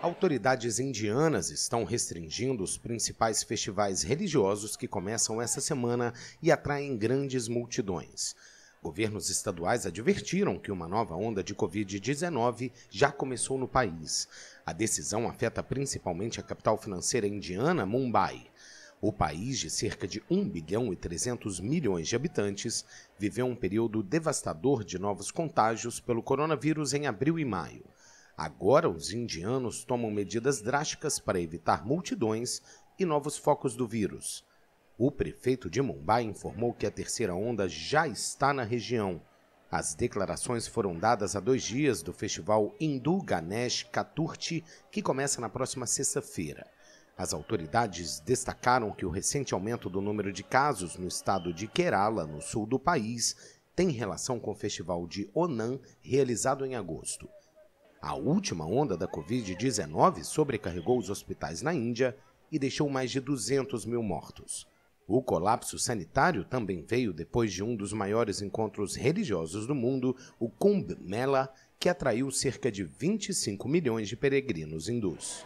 Autoridades indianas estão restringindo os principais festivais religiosos que começam essa semana e atraem grandes multidões. Governos estaduais advertiram que uma nova onda de Covid-19 já começou no país. A decisão afeta principalmente a capital financeira indiana, Mumbai. O país, de cerca de 1 bilhão e 300 milhões de habitantes, viveu um período devastador de novos contágios pelo coronavírus em abril e maio. Agora, os indianos tomam medidas drásticas para evitar multidões e novos focos do vírus. O prefeito de Mumbai informou que a terceira onda já está na região. As declarações foram dadas há dois dias do festival Hindu Ganesh Chaturthi, que começa na próxima sexta-feira. As autoridades destacaram que o recente aumento do número de casos no estado de Kerala, no sul do país, tem relação com o festival de Onan, realizado em agosto. A última onda da Covid-19 sobrecarregou os hospitais na Índia e deixou mais de 200 mil mortos. O colapso sanitário também veio depois de um dos maiores encontros religiosos do mundo, o Kumbh Mela, que atraiu cerca de 25 milhões de peregrinos hindus.